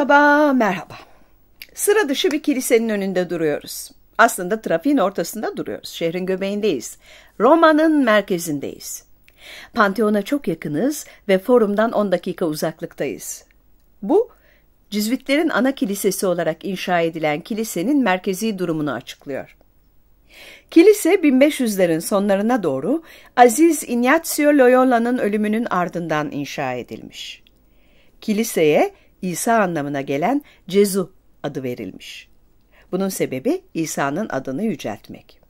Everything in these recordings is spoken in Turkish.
Merhaba, merhaba. Sıra dışı bir kilisenin önünde duruyoruz. Aslında trafiğin ortasında duruyoruz. Şehrin göbeğindeyiz. Roma'nın merkezindeyiz. Panteon'a çok yakınız ve forumdan 10 dakika uzaklıktayız. Bu, Cizvitlerin ana kilisesi olarak inşa edilen kilisenin merkezi durumunu açıklıyor. Kilise 1500'lerin sonlarına doğru Aziz Ignazio Loyola'nın ölümünün ardından inşa edilmiş. Kiliseye İsa anlamına gelen Cezu adı verilmiş. Bunun sebebi İsa'nın adını yüceltmek.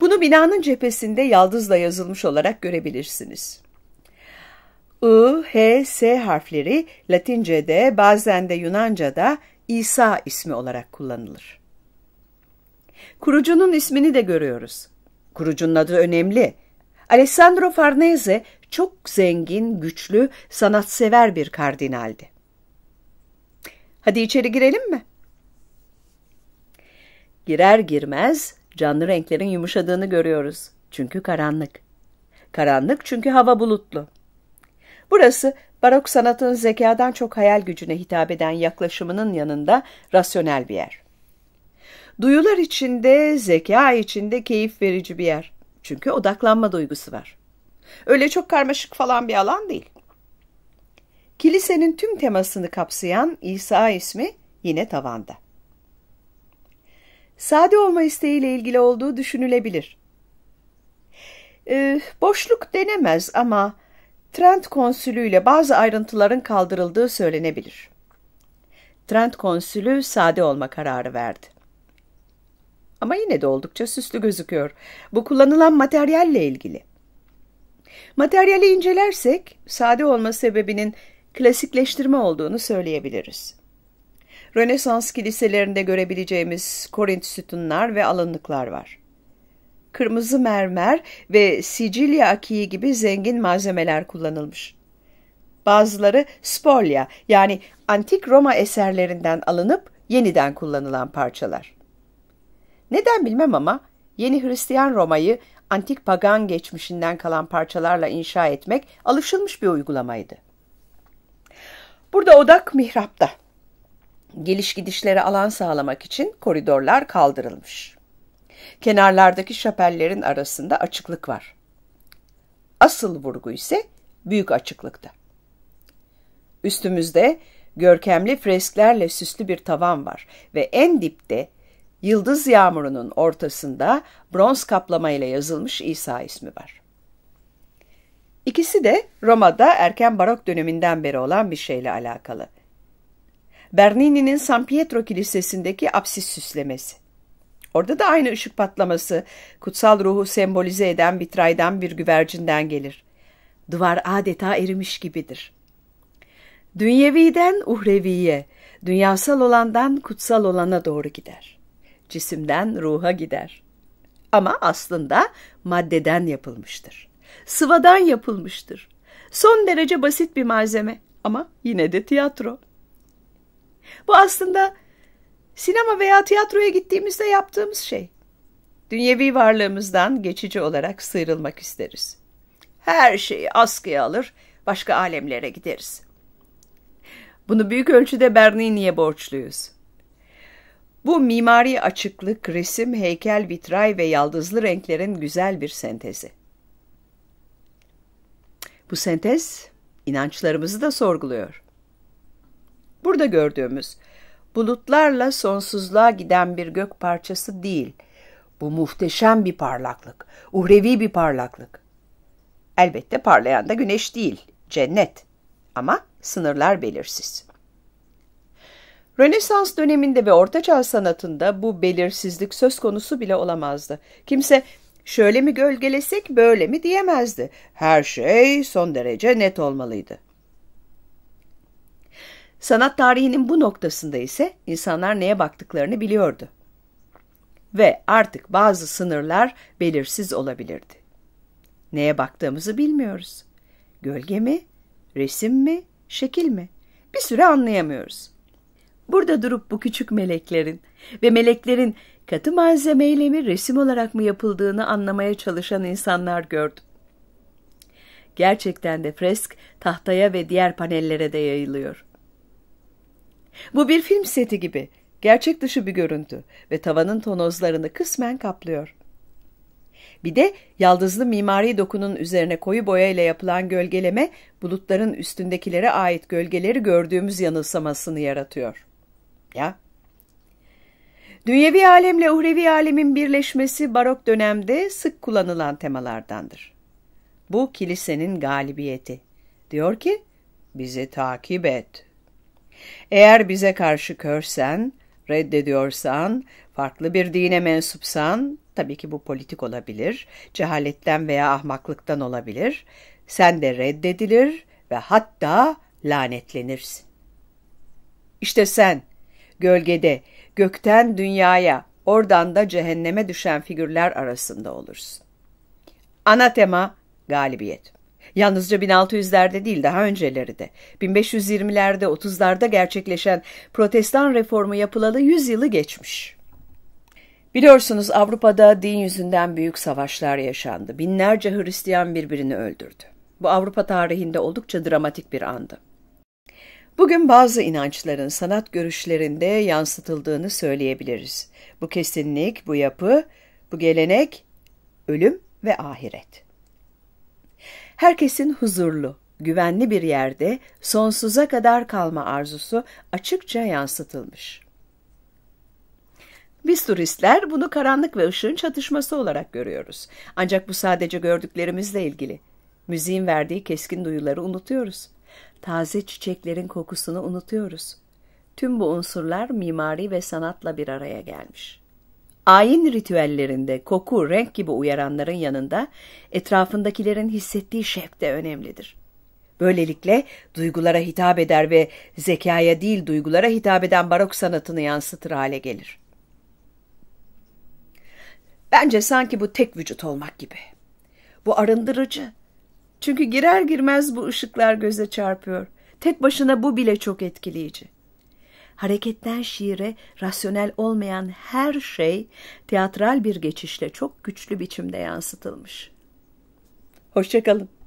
Bunu binanın cephesinde yaldızla yazılmış olarak görebilirsiniz. I, H, S harfleri Latince'de bazen de Yunanca'da İsa ismi olarak kullanılır. Kurucunun ismini de görüyoruz. Kurucunun adı önemli. Alessandro Farnese çok zengin, güçlü, sanatsever bir kardinaldi. Hadi içeri girelim mi? Girer girmez canlı renklerin yumuşadığını görüyoruz. Çünkü karanlık. Karanlık çünkü hava bulutlu. Burası barok sanatın zekadan çok hayal gücüne hitap eden yaklaşımının yanında rasyonel bir yer. Duyular içinde, zeka içinde keyif verici bir yer. Çünkü odaklanma duygusu var. Öyle çok karmaşık falan bir alan değil. Kilisenin tüm temasını kapsayan İsa ismi yine tavanda. Sade olma isteğiyle ilgili olduğu düşünülebilir. Ee, boşluk denemez ama Trent konsülüyle bazı ayrıntıların kaldırıldığı söylenebilir. Trent konsülü sade olma kararı verdi. Ama yine de oldukça süslü gözüküyor. Bu kullanılan materyalle ilgili. Materyali incelersek sade olma sebebinin klasikleştirme olduğunu söyleyebiliriz. Rönesans kiliselerinde görebileceğimiz Korint sütunlar ve alınlıklar var. Kırmızı mermer ve Sicilya akiği gibi zengin malzemeler kullanılmış. Bazıları sporya yani antik Roma eserlerinden alınıp yeniden kullanılan parçalar. Neden bilmem ama yeni Hristiyan Roma'yı antik pagan geçmişinden kalan parçalarla inşa etmek alışılmış bir uygulamaydı. Burada odak mihrapta. Geliş gidişlere alan sağlamak için koridorlar kaldırılmış. Kenarlardaki şapellerin arasında açıklık var. Asıl vurgu ise büyük açıklıkta. Üstümüzde görkemli fresklerle süslü bir tavan var ve en dipte yıldız yağmurunun ortasında bronz kaplamayla yazılmış İsa ismi var. İkisi de Roma'da erken barok döneminden beri olan bir şeyle alakalı. Bernini'nin San Pietro Kilisesi'ndeki apsis süslemesi. Orada da aynı ışık patlaması, kutsal ruhu sembolize eden vitraydan bir güvercinden gelir. Duvar adeta erimiş gibidir. Dünyeviden uhreviye, dünyasal olandan kutsal olana doğru gider. Cisimden ruha gider. Ama aslında maddeden yapılmıştır sıvadan yapılmıştır. Son derece basit bir malzeme ama yine de tiyatro. Bu aslında sinema veya tiyatroya gittiğimizde yaptığımız şey. Dünyevi varlığımızdan geçici olarak sıyrılmak isteriz. Her şeyi askıya alır, başka alemlere gideriz. Bunu büyük ölçüde Bernini'ye borçluyuz. Bu mimari açıklık, resim, heykel, vitray ve yaldızlı renklerin güzel bir sentezi. Bu sentez inançlarımızı da sorguluyor. Burada gördüğümüz bulutlarla sonsuzluğa giden bir gök parçası değil. Bu muhteşem bir parlaklık, uhrevi bir parlaklık. Elbette parlayan da güneş değil, cennet. Ama sınırlar belirsiz. Rönesans döneminde ve Ortaçağ sanatında bu belirsizlik söz konusu bile olamazdı. Kimse Şöyle mi gölgelesek, böyle mi diyemezdi. Her şey son derece net olmalıydı. Sanat tarihinin bu noktasında ise insanlar neye baktıklarını biliyordu. Ve artık bazı sınırlar belirsiz olabilirdi. Neye baktığımızı bilmiyoruz. Gölge mi, resim mi, şekil mi? Bir süre anlayamıyoruz. Burada durup bu küçük meleklerin ve meleklerin katı malzemeyle mi resim olarak mı yapıldığını anlamaya çalışan insanlar gördüm. Gerçekten de fresk tahtaya ve diğer panellere de yayılıyor. Bu bir film seti gibi gerçek dışı bir görüntü ve tavanın tonozlarını kısmen kaplıyor. Bir de yaldızlı mimari dokunun üzerine koyu boya ile yapılan gölgeleme bulutların üstündekilere ait gölgeleri gördüğümüz yanılsamasını yaratıyor. Ya. Dünyevi alemle uhrevi alemin birleşmesi barok dönemde sık kullanılan temalardandır. Bu kilisenin galibiyeti. Diyor ki, bizi takip et. Eğer bize karşı körsen, reddediyorsan, farklı bir dine mensupsan, tabii ki bu politik olabilir, cehaletten veya ahmaklıktan olabilir, sen de reddedilir ve hatta lanetlenirsin. İşte sen gölgede, gökten dünyaya, oradan da cehenneme düşen figürler arasında olursun. Anatema, galibiyet. Yalnızca 1600'lerde değil daha önceleri de 1520'lerde 30'larda gerçekleşen protestan reformu yapılalı 100 yılı geçmiş. Biliyorsunuz Avrupa'da din yüzünden büyük savaşlar yaşandı. Binlerce Hristiyan birbirini öldürdü. Bu Avrupa tarihinde oldukça dramatik bir andı. Bugün bazı inançların sanat görüşlerinde yansıtıldığını söyleyebiliriz. Bu kesinlik, bu yapı, bu gelenek, ölüm ve ahiret. Herkesin huzurlu, güvenli bir yerde sonsuza kadar kalma arzusu açıkça yansıtılmış. Biz turistler bunu karanlık ve ışığın çatışması olarak görüyoruz. Ancak bu sadece gördüklerimizle ilgili. Müziğin verdiği keskin duyuları unutuyoruz. Taze çiçeklerin kokusunu unutuyoruz. Tüm bu unsurlar mimari ve sanatla bir araya gelmiş. Ayin ritüellerinde koku, renk gibi uyaranların yanında etrafındakilerin hissettiği şevk de önemlidir. Böylelikle duygulara hitap eder ve zekaya değil duygulara hitap eden barok sanatını yansıtır hale gelir. Bence sanki bu tek vücut olmak gibi. Bu arındırıcı, çünkü girer girmez bu ışıklar göze çarpıyor. Tek başına bu bile çok etkileyici. Hareketten şiire rasyonel olmayan her şey teatral bir geçişle çok güçlü biçimde yansıtılmış. Hoşçakalın.